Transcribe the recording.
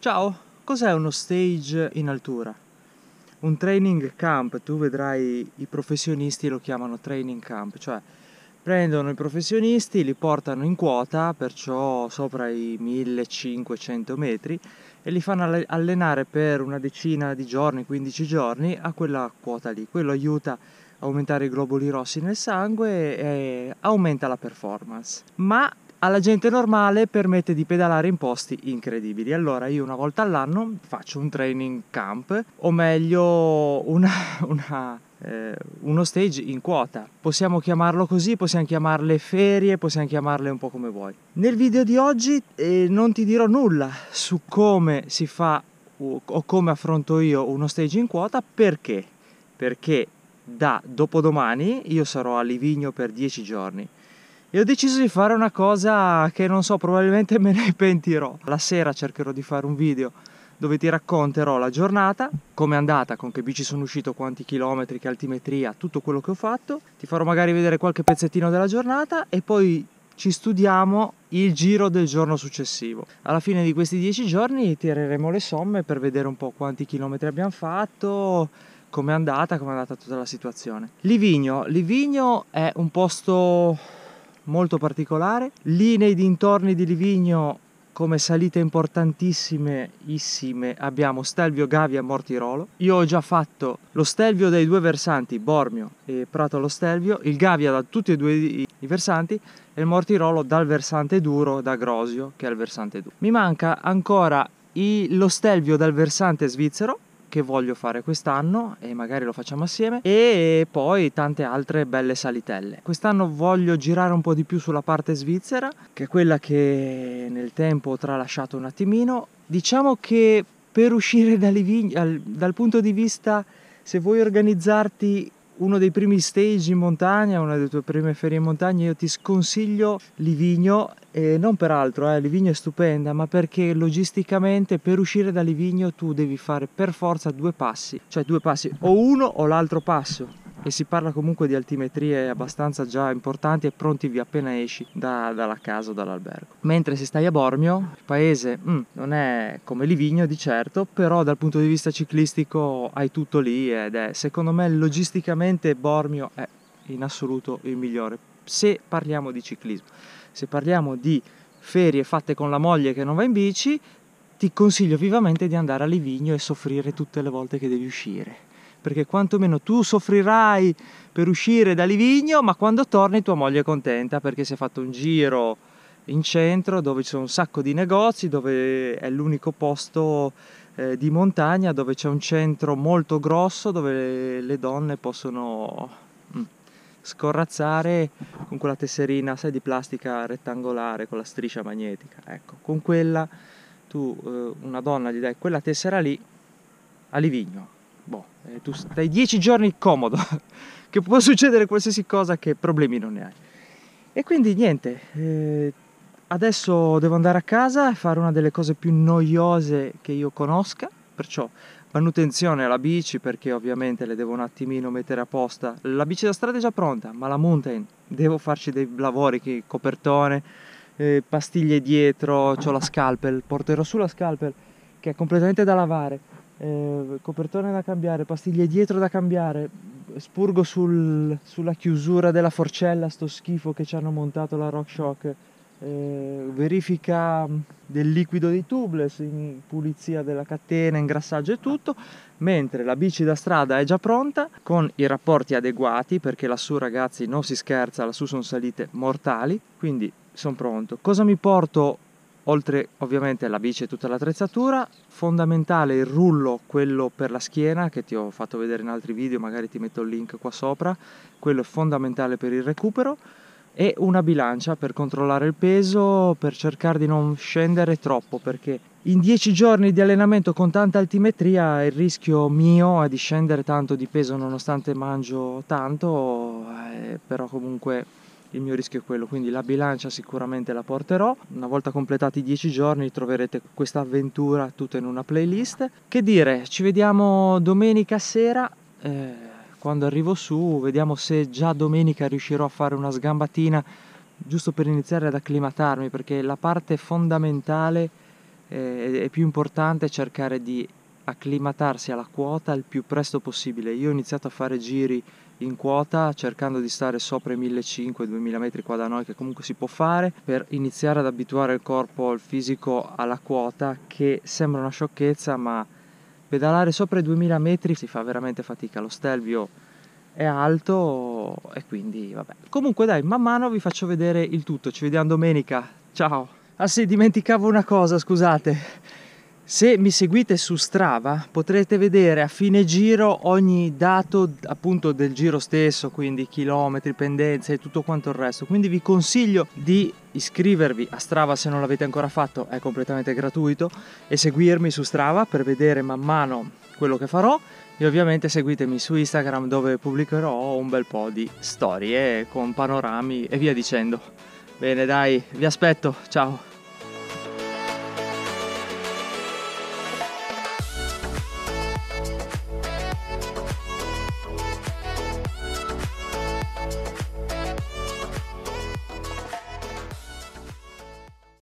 Ciao, cos'è uno stage in altura? Un training camp, tu vedrai i professionisti lo chiamano training camp, cioè prendono i professionisti, li portano in quota, perciò sopra i 1500 metri, e li fanno allenare per una decina di giorni, 15 giorni, a quella quota lì. Quello aiuta a aumentare i globuli rossi nel sangue e aumenta la performance. Ma alla gente normale permette di pedalare in posti incredibili. Allora io una volta all'anno faccio un training camp, o meglio una, una, eh, uno stage in quota. Possiamo chiamarlo così, possiamo chiamarle ferie, possiamo chiamarle un po' come vuoi. Nel video di oggi eh, non ti dirò nulla su come si fa o come affronto io uno stage in quota perché? Perché da dopodomani io sarò a Livigno per 10 giorni e ho deciso di fare una cosa che non so, probabilmente me ne pentirò. La sera cercherò di fare un video dove ti racconterò la giornata, come è andata, con che bici sono uscito, quanti chilometri, che altimetria, tutto quello che ho fatto. Ti farò magari vedere qualche pezzettino della giornata e poi ci studiamo il giro del giorno successivo. Alla fine di questi dieci giorni tireremo le somme per vedere un po' quanti chilometri abbiamo fatto, com'è andata, com'è andata tutta la situazione. Livigno, Livigno è un posto molto particolare. Lì nei dintorni di Livigno come salite importantissime abbiamo Stelvio, Gavia, Mortirolo. Io ho già fatto lo Stelvio dai due versanti, Bormio e Prato allo Stelvio, il Gavia da tutti e due i versanti e il Mortirolo dal versante duro, da Grosio, che è il versante duro. Mi manca ancora i, lo Stelvio dal versante svizzero che voglio fare quest'anno e magari lo facciamo assieme e poi tante altre belle salitelle. Quest'anno voglio girare un po' di più sulla parte svizzera, che è quella che nel tempo ho tralasciato un attimino. Diciamo che per uscire dalle dal punto di vista se vuoi organizzarti uno dei primi stage in montagna, una delle tue prime ferie in montagna, io ti sconsiglio Livigno, e non per altro, eh, Livigno è stupenda, ma perché logisticamente per uscire da Livigno tu devi fare per forza due passi, cioè due passi, o uno o l'altro passo e si parla comunque di altimetrie abbastanza già importanti e pronti via appena esci da, dalla casa o dall'albergo. Mentre se stai a Bormio, il paese mm, non è come Livigno di certo, però dal punto di vista ciclistico hai tutto lì ed è secondo me logisticamente Bormio è in assoluto il migliore se parliamo di ciclismo. Se parliamo di ferie fatte con la moglie che non va in bici, ti consiglio vivamente di andare a Livigno e soffrire tutte le volte che devi uscire perché quantomeno tu soffrirai per uscire da Livigno, ma quando torni tua moglie è contenta perché si è fatto un giro in centro dove c'è un sacco di negozi, dove è l'unico posto eh, di montagna dove c'è un centro molto grosso dove le donne possono mm, scorrazzare con quella tesserina, sai, di plastica rettangolare con la striscia magnetica. Ecco, con quella tu eh, una donna gli dai quella tessera lì a Livigno boh, eh, tu stai 10 giorni comodo, che può succedere qualsiasi cosa che problemi non ne hai. E quindi niente, eh, adesso devo andare a casa e fare una delle cose più noiose che io conosca, perciò manutenzione alla bici perché ovviamente le devo un attimino mettere a posta. La bici da strada è già pronta, ma la mountain devo farci dei lavori che copertone, eh, pastiglie dietro, ho la scalpel, porterò su la scalpel che è completamente da lavare eh, copertone da cambiare, pastiglie dietro da cambiare, spurgo sul, sulla chiusura della forcella sto schifo che ci hanno montato la RockShock, eh, verifica del liquido dei tubeless, pulizia della catena, ingrassaggio e tutto, mentre la bici da strada è già pronta con i rapporti adeguati perché lassù ragazzi non si scherza, lassù sono salite mortali, quindi sono pronto. Cosa mi porto oltre ovviamente alla bici e tutta l'attrezzatura, fondamentale il rullo, quello per la schiena che ti ho fatto vedere in altri video, magari ti metto il link qua sopra, quello è fondamentale per il recupero e una bilancia per controllare il peso, per cercare di non scendere troppo perché in 10 giorni di allenamento con tanta altimetria il rischio mio è di scendere tanto di peso nonostante mangio tanto, eh, però comunque il mio rischio è quello, quindi la bilancia sicuramente la porterò. Una volta completati i 10 giorni troverete questa avventura tutta in una playlist. Che dire, ci vediamo domenica sera. Eh, quando arrivo su, vediamo se già domenica riuscirò a fare una sgambatina giusto per iniziare ad acclimatarmi, perché la parte fondamentale eh, e più importante è cercare di acclimatarsi alla quota il più presto possibile. Io ho iniziato a fare giri in quota cercando di stare sopra i 1500-2000 metri qua da noi che comunque si può fare per iniziare ad abituare il corpo, il fisico alla quota che sembra una sciocchezza ma pedalare sopra i 2000 metri si fa veramente fatica, lo stelvio è alto e quindi vabbè. Comunque dai, man mano vi faccio vedere il tutto, ci vediamo domenica, ciao! Ah sì, dimenticavo una cosa, scusate se mi seguite su Strava potrete vedere a fine giro ogni dato appunto del giro stesso, quindi chilometri, pendenze e tutto quanto il resto. Quindi vi consiglio di iscrivervi a Strava se non l'avete ancora fatto, è completamente gratuito, e seguirmi su Strava per vedere man mano quello che farò. E ovviamente seguitemi su Instagram dove pubblicherò un bel po' di storie con panorami e via dicendo. Bene dai, vi aspetto, ciao!